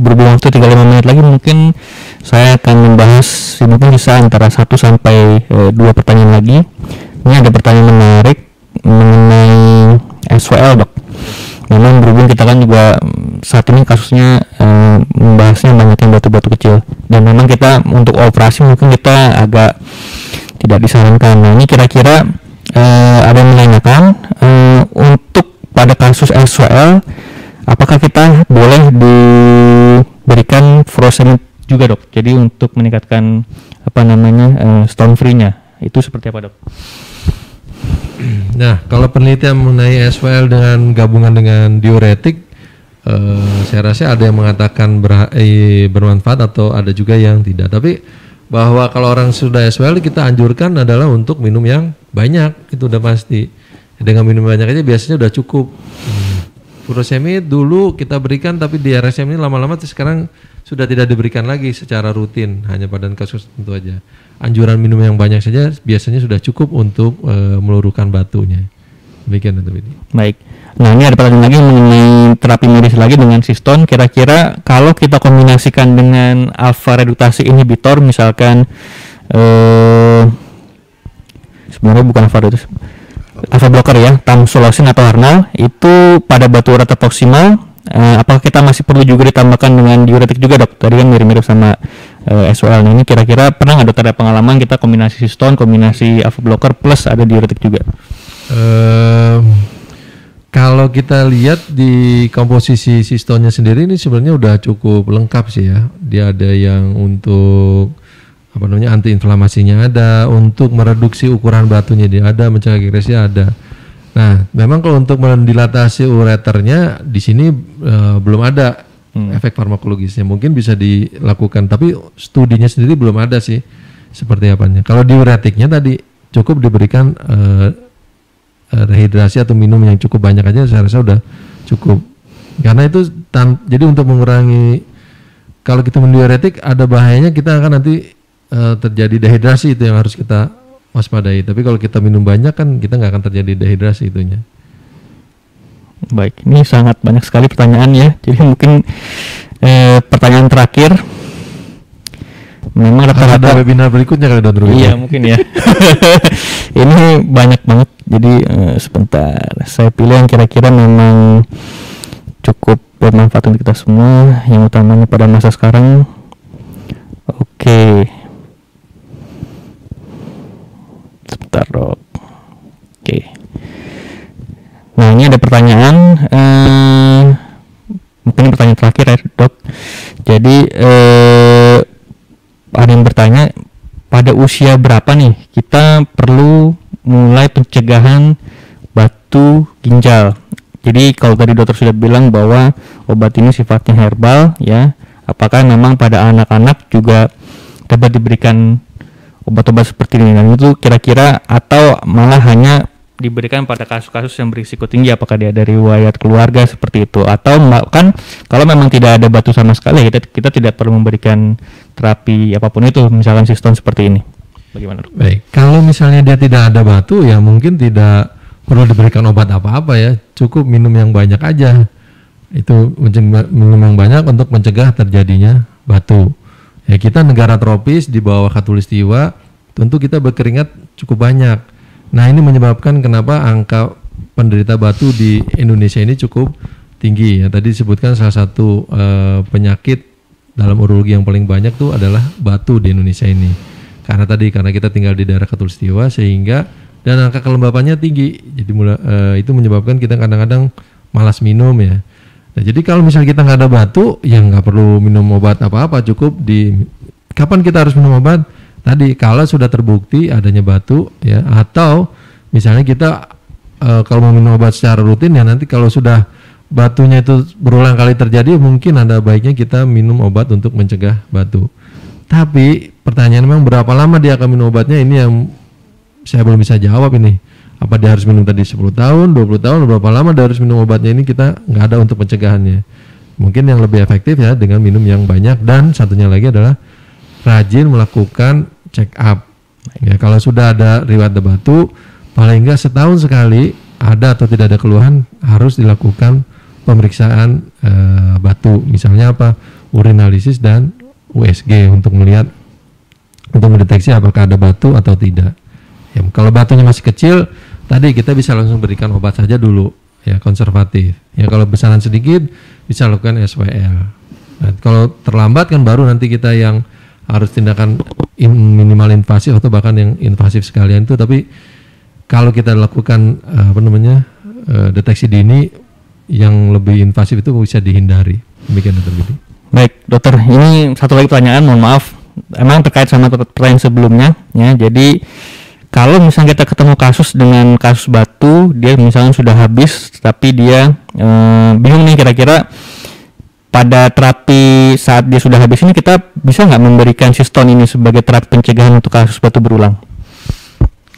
berhubung waktu tinggal lima menit lagi mungkin saya akan membahas mungkin bisa antara satu sampai uh, dua pertanyaan lagi ini ada pertanyaan menarik mengenai SWL dok memang berhubung kita kan juga mm, saat ini kasusnya Eh, membahasnya membahasnya yang batu-batu kecil dan memang kita untuk operasi mungkin kita agak tidak disarankan nah ini kira-kira uh, ada yang menanyakan uh, untuk pada kasus SWL apakah kita boleh diberikan frozen juga dok jadi untuk meningkatkan apa namanya uh, stone free-nya itu seperti apa dok? Nah kalau penelitian mengenai SWL dengan gabungan dengan diuretik Eh, saya rasa ada yang mengatakan eh, bermanfaat atau ada juga yang tidak. Tapi bahwa kalau orang sudah SWL kita anjurkan adalah untuk minum yang banyak itu udah pasti. Dengan minum banyak aja biasanya udah cukup. Hmm. Furosemid hmm. dulu kita berikan tapi di RSM ini lama-lama sekarang sudah tidak diberikan lagi secara rutin hanya pada kasus tentu aja. Anjuran minum yang banyak saja biasanya sudah cukup untuk e, meluruhkan batunya. Demikian untuk ini. Baik. Nah ini ada pertanyaan lagi mengenai terapi medis lagi dengan siston. Kira-kira kalau kita kombinasikan dengan alfa reduktasi inhibitor, misalkan eh, sebenarnya bukan alfa reduktasi, alfa blocker ya, tamsulosin atau harnal itu pada batu rata toksimal, eh, apakah kita masih perlu juga ditambahkan dengan diuretik juga dok tadi kan mirip-mirip sama eh, SOL nah, ini kira-kira pernah nggak dokter ada pengalaman kita kombinasi siston kombinasi alpha blocker plus ada diuretik juga kalau kita lihat di komposisi sistonya sendiri ini sebenarnya udah cukup lengkap sih ya. Dia ada yang untuk apa namanya antiinflamasinya ada, untuk mereduksi ukuran batunya dia ada, mencegah kiresnya ada. Nah, memang kalau untuk mendilatasi ureternya di sini uh, belum ada hmm. efek farmakologisnya. Mungkin bisa dilakukan, tapi studinya sendiri belum ada sih seperti apanya. Kalau diuretiknya tadi cukup diberikan uh, rehidrasi eh, atau minum yang cukup banyak aja saya rasa udah cukup karena itu tan jadi untuk mengurangi kalau kita mendiuretik ada bahayanya kita akan nanti uh, terjadi dehidrasi itu yang harus kita waspadai tapi kalau kita minum banyak kan kita nggak akan terjadi dehidrasi itunya baik ini sangat banyak sekali pertanyaan ya jadi mungkin eh, pertanyaan terakhir memang rata ada webinar berikutnya kali Iya ya? mungkin ya. ini banyak banget jadi uh, sebentar saya pilih yang kira-kira memang cukup bermanfaat untuk kita semua yang utamanya pada masa sekarang oke okay. sebentar dok oke okay. nah ini ada pertanyaan uh, mungkin pertanyaan terakhir ya dok jadi uh, ada yang bertanya pada usia berapa nih kita perlu mulai pencegahan batu ginjal. Jadi kalau tadi dokter sudah bilang bahwa obat ini sifatnya herbal ya, apakah memang pada anak-anak juga dapat diberikan obat-obat seperti ini? Dan itu kira-kira atau malah hanya diberikan pada kasus-kasus yang berisiko tinggi apakah dia dari riwayat keluarga seperti itu atau bahkan kalau memang tidak ada batu sama sekali kita kita tidak perlu memberikan terapi apapun itu misalkan sistem seperti ini. Bagaimana? Dok? Baik, kalau misalnya dia tidak ada batu ya mungkin tidak perlu diberikan obat apa-apa ya, cukup minum yang banyak aja. Itu minum yang banyak untuk mencegah terjadinya batu. Ya kita negara tropis di bawah khatulistiwa, tentu kita berkeringat cukup banyak. Nah, ini menyebabkan kenapa angka penderita batu di Indonesia ini cukup tinggi ya. Tadi disebutkan salah satu uh, penyakit dalam urologi yang paling banyak tuh adalah batu di Indonesia ini karena tadi karena kita tinggal di daerah katulistiwa sehingga dan angka kelembapannya tinggi jadi mula, uh, itu menyebabkan kita kadang-kadang malas minum ya nah jadi kalau misalnya kita nggak ada batu ya nggak perlu minum obat apa-apa cukup di kapan kita harus minum obat tadi kalau sudah terbukti adanya batu ya atau misalnya kita uh, kalau mau minum obat secara rutin ya nanti kalau sudah batunya itu berulang kali terjadi mungkin ada baiknya kita minum obat untuk mencegah batu tapi pertanyaan memang berapa lama dia akan minum obatnya ini yang saya belum bisa jawab ini. Apa dia harus minum tadi 10 tahun, 20 tahun, berapa lama dia harus minum obatnya ini kita nggak ada untuk pencegahannya. Mungkin yang lebih efektif ya dengan minum yang banyak dan satunya lagi adalah rajin melakukan check up. Ya, kalau sudah ada riwayat debatu, paling enggak setahun sekali ada atau tidak ada keluhan harus dilakukan pemeriksaan e, batu. Misalnya apa? Urinalisis dan USG untuk melihat untuk mendeteksi apakah ada batu atau tidak. Ya, kalau batunya masih kecil, tadi kita bisa langsung berikan obat saja dulu, ya konservatif. Ya kalau besaran sedikit bisa lakukan SWL. Nah, kalau terlambat kan baru nanti kita yang harus tindakan in, minimal invasif atau bahkan yang invasif sekalian itu. Tapi kalau kita lakukan apa namanya eh, deteksi dini yang lebih invasif itu bisa dihindari. Demikian terbukti. Baik, dokter. Ini satu lagi pertanyaan, mohon maaf. Emang terkait sama pertanyaan sebelumnya, ya. Jadi kalau misalnya kita ketemu kasus dengan kasus batu, dia misalnya sudah habis, tapi dia eh, bingung nih kira-kira pada terapi saat dia sudah habis ini kita bisa nggak memberikan siston ini sebagai terapi pencegahan untuk kasus batu berulang?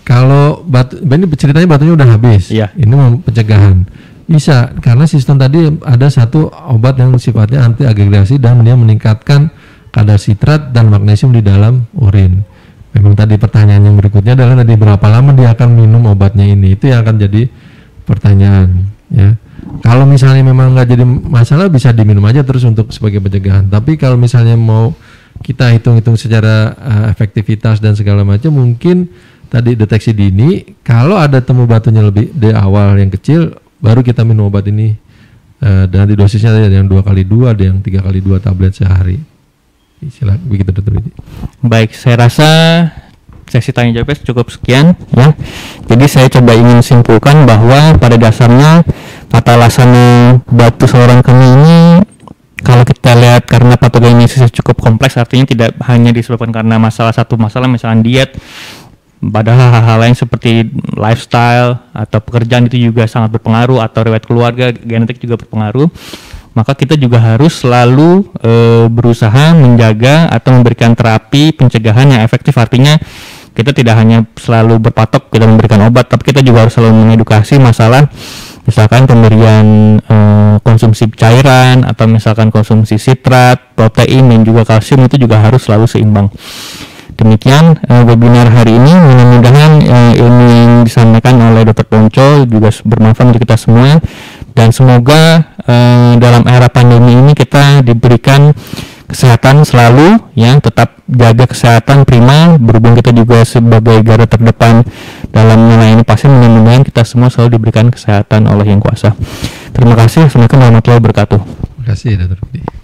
Kalau batu, ini ceritanya batunya udah habis, iya. ini pencegahan bisa, karena sistem tadi ada satu obat yang sifatnya anti agregasi dan dia meningkatkan kadar sitrat dan magnesium di dalam urin. Memang tadi pertanyaan yang berikutnya adalah tadi berapa lama dia akan minum obatnya ini? Itu yang akan jadi pertanyaan, ya. Kalau misalnya memang nggak jadi masalah bisa diminum aja terus untuk sebagai pencegahan. Tapi kalau misalnya mau kita hitung-hitung secara uh, efektivitas dan segala macam mungkin tadi deteksi dini kalau ada temu batunya lebih di awal yang kecil baru kita minum obat ini uh, nanti dosisnya ada yang dua kali dua ada yang tiga kali dua tablet sehari silakan begitu dokter baik saya rasa sesi tanya jawab cukup sekian ya jadi saya coba ingin simpulkan bahwa pada dasarnya kata alasan batu seorang kami ini kalau kita lihat karena patogenesisnya cukup kompleks artinya tidak hanya disebabkan karena masalah satu masalah misalnya diet Padahal hal-hal lain seperti lifestyle atau pekerjaan itu juga sangat berpengaruh atau riwayat keluarga genetik juga berpengaruh maka kita juga harus selalu e, berusaha menjaga atau memberikan terapi pencegahan yang efektif artinya kita tidak hanya selalu berpatok kita memberikan obat tapi kita juga harus selalu mengedukasi masalah misalkan pemberian e, konsumsi cairan atau misalkan konsumsi sitrat protein dan juga kalsium itu juga harus selalu seimbang demikian uh, webinar hari ini mudah-mudahan uh, ilmu yang disampaikan oleh Dr. Ponco juga bermanfaat untuk kita semua dan semoga uh, dalam era pandemi ini kita diberikan kesehatan selalu ya tetap jaga kesehatan prima berhubung kita juga sebagai garda terdepan dalam melayani pasien mudah-mudahan kita semua selalu diberikan kesehatan oleh yang kuasa terima kasih assalamualaikum warahmatullahi wabarakatuh terima kasih dokter